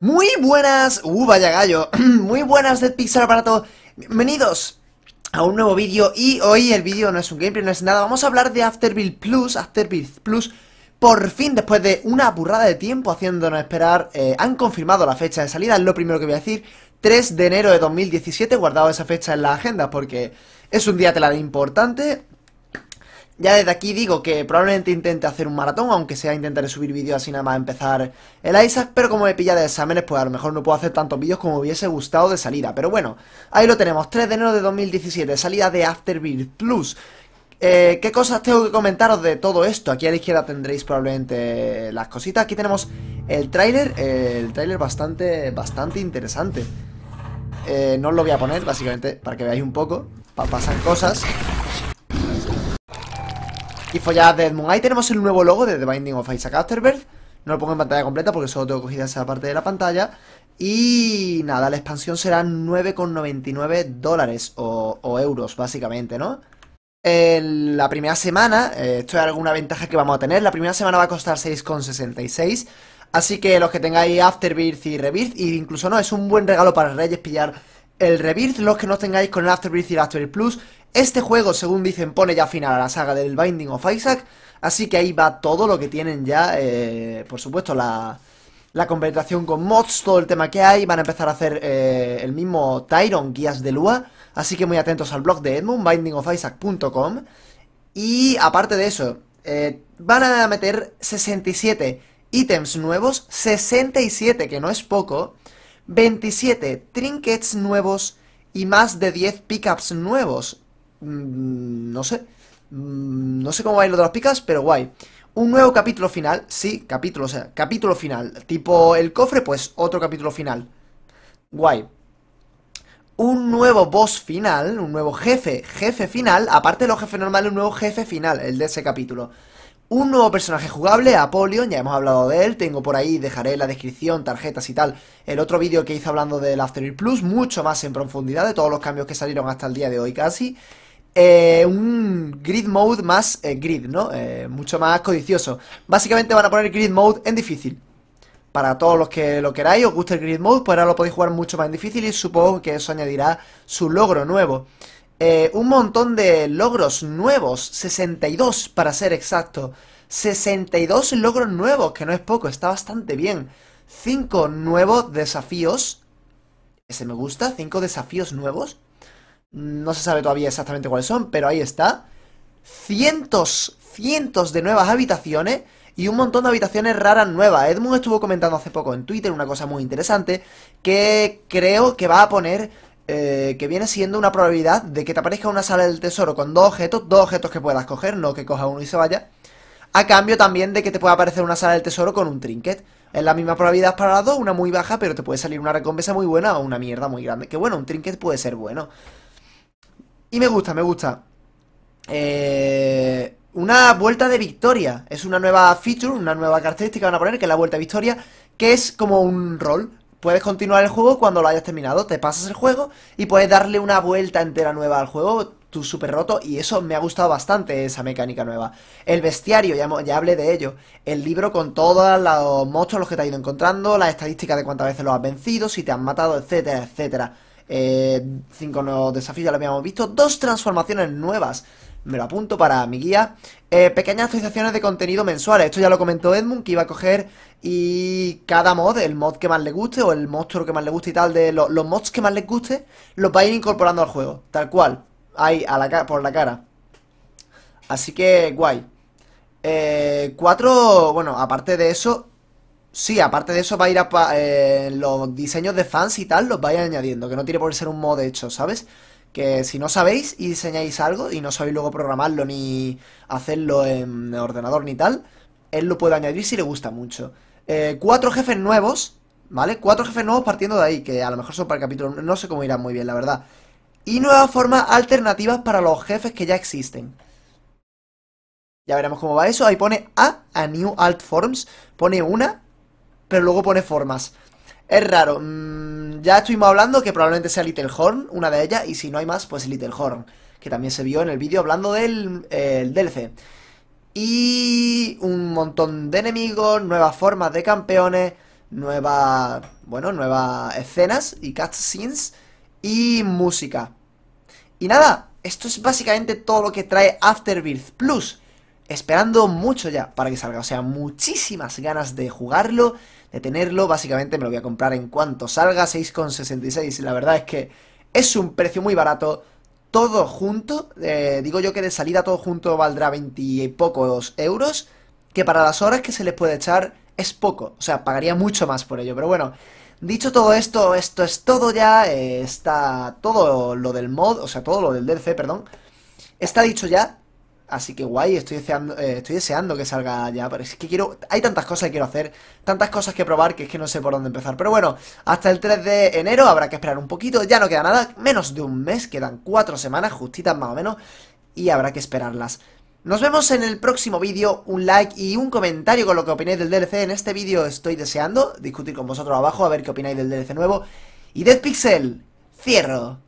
Muy buenas, uh, vaya gallo, muy buenas de Pixar para todos, bienvenidos a un nuevo vídeo y hoy el vídeo no es un gameplay, no es nada, vamos a hablar de Afterbuild Plus, Afterbuild Plus, por fin después de una burrada de tiempo haciéndonos esperar, eh, han confirmado la fecha de salida, es lo primero que voy a decir, 3 de enero de 2017, guardado esa fecha en la agenda porque es un día telar importante, ya desde aquí digo que probablemente intente hacer un maratón, aunque sea intentaré subir vídeos así nada más empezar el Isaac, pero como me pilla de exámenes, pues a lo mejor no puedo hacer tantos vídeos como hubiese gustado de salida. Pero bueno, ahí lo tenemos, 3 de enero de 2017, salida de Afterbirth Plus. Eh, ¿Qué cosas tengo que comentaros de todo esto? Aquí a la izquierda tendréis probablemente las cositas. Aquí tenemos el tráiler, el tráiler bastante, bastante interesante. Eh, no os lo voy a poner, básicamente, para que veáis un poco. para pasan cosas. Y folladas de Edmund. Ahí tenemos el nuevo logo de The Binding of Isaac Afterbirth. No lo pongo en pantalla completa porque solo tengo cogida esa parte de la pantalla. Y nada, la expansión será 9,99 dólares o, euros, básicamente, ¿no? la primera semana, eh, esto es alguna ventaja que vamos a tener, la primera semana va a costar 6,66. Así que los que tengáis Afterbirth y Rebirth, Y incluso no, es un buen regalo para Reyes pillar el Rebirth, los que no tengáis con el Afterbirth y el Afterbirth Plus, este juego, según dicen, pone ya final a la saga del Binding of Isaac, así que ahí va todo lo que tienen ya, eh, por supuesto, la, conversación con mods, todo el tema que hay, van a empezar a hacer eh, el mismo Tyron, guías de Lua, así que muy atentos al blog de Edmund, bindingofisac.com. y aparte de eso, eh, van a meter 67 ítems nuevos, 67 que no es poco, 27 trinkets nuevos y más de 10 pickups nuevos, Mm, no sé. Mm, no sé cómo va a ir lo de las picas, pero guay. Un nuevo capítulo final. Sí, capítulo, o sea, capítulo final. Tipo el cofre, pues otro capítulo final. Guay. Un nuevo boss final, un nuevo jefe, jefe final, aparte de los jefes normales, un nuevo jefe final, el de ese capítulo. Un nuevo personaje jugable, Apolion, ya hemos hablado de él, tengo por ahí, dejaré en la descripción, tarjetas y tal, el otro vídeo que hice hablando del After Plus, mucho más en profundidad de todos los cambios que salieron hasta el día de hoy casi. Eh, un grid mode más eh, grid, ¿no? Eh, mucho más codicioso. Básicamente van a poner grid mode en difícil. Para todos los que lo queráis, os guste el grid mode, pues ahora lo podéis jugar mucho más en difícil y supongo que eso añadirá su logro nuevo. un montón de logros nuevos, 62 para ser exacto. 62 logros nuevos, que no es poco, está bastante bien. 5 nuevos desafíos. Ese me gusta, 5 desafíos nuevos. No se sabe todavía exactamente cuáles son, pero ahí está. Cientos, cientos de nuevas habitaciones y un montón de habitaciones raras nuevas. Edmund estuvo comentando hace poco en Twitter una cosa muy interesante que creo que va a poner eh, que viene siendo una probabilidad de que te aparezca una sala del tesoro con dos objetos, dos objetos que puedas coger, no que coja uno y se vaya. A cambio también de que te pueda aparecer una sala del tesoro con un trinket. Es la misma probabilidad para las dos, una muy baja, pero te puede salir una recompensa muy buena o una mierda muy grande. Que bueno, un trinket puede ser bueno. Y me gusta, me gusta. Eh, una vuelta de victoria. Es una nueva feature, una nueva característica van a poner, que es la vuelta de victoria, que es como un rol. Puedes continuar el juego cuando lo hayas terminado, te pasas el juego y puedes darle una vuelta entera nueva al juego, tu super roto, y eso me ha gustado bastante, esa mecánica nueva. El bestiario, ya, ya hablé de ello. El libro con todos los monstruos los que te has ido encontrando, las estadísticas de cuántas veces los has vencido, si te han matado, etcétera, etcétera eh, cinco nuevos desafíos, ya lo habíamos visto, dos transformaciones nuevas. Me lo apunto para mi guía. Eh, pequeñas actualizaciones de contenido mensuales. Esto ya lo comentó Edmund, que iba a coger y cada mod, el mod que más le guste o el monstruo que más le guste y tal, de los mods que más les guste, los va a ir incorporando al juego. Tal cual. Ahí, por la cara. Así que, guay. Eh, cuatro, bueno, aparte de eso, Sí, aparte de eso va a ir a eh, los diseños de fans y tal, los vais añadiendo, que no tiene por ser un mod hecho, ¿sabes? Que si no sabéis y diseñáis algo y no sabéis luego programarlo ni hacerlo en ordenador ni tal, él lo puede añadir si le gusta mucho. Eh, cuatro jefes nuevos, ¿vale? Cuatro jefes nuevos partiendo de ahí, que a lo mejor son para el capítulo, no sé cómo irán muy bien, la verdad. Y nuevas formas alternativas para los jefes que ya existen. Ya veremos cómo va eso. Ahí pone A, a New Alt Forms. Pone una pero luego pone formas. Es raro. Mm, ya estuvimos hablando que probablemente sea Little Horn, una de ellas, y si no hay más, pues Little Horn, que también se vio en el vídeo hablando del DLC. Y un montón de enemigos, nuevas formas de campeones, nuevas, bueno, nuevas escenas y cutscenes y música. Y nada, esto es básicamente todo lo que trae Afterbirth Plus. Esperando mucho ya para que salga, o sea, muchísimas ganas de jugarlo de tenerlo. Básicamente me lo voy a comprar en cuanto salga, 6,66. La verdad es que es un precio muy barato. Todo junto, eh, digo yo que de salida todo junto valdrá 20 y pocos euros, que para las horas que se les puede echar es poco. O sea, pagaría mucho más por ello. Pero bueno, Dicho todo esto, esto es todo ya, eh, está todo lo del mod, o sea, todo lo del DLC, perdón, está dicho ya, Así que guay, estoy deseando, eh, estoy deseando que salga ya, pero es que quiero... Hay tantas cosas que quiero hacer, tantas cosas que probar que es que no sé por dónde empezar. Pero bueno, hasta el 3 de enero habrá que esperar un poquito, ya no queda nada, menos de un mes, quedan cuatro semanas, justitas más o menos, y habrá que esperarlas. Nos vemos en el próximo vídeo, un like y un comentario con lo que opináis del DLC. En este vídeo estoy deseando discutir con vosotros abajo, a ver qué opináis del DLC nuevo. Y Dead Pixel, cierro.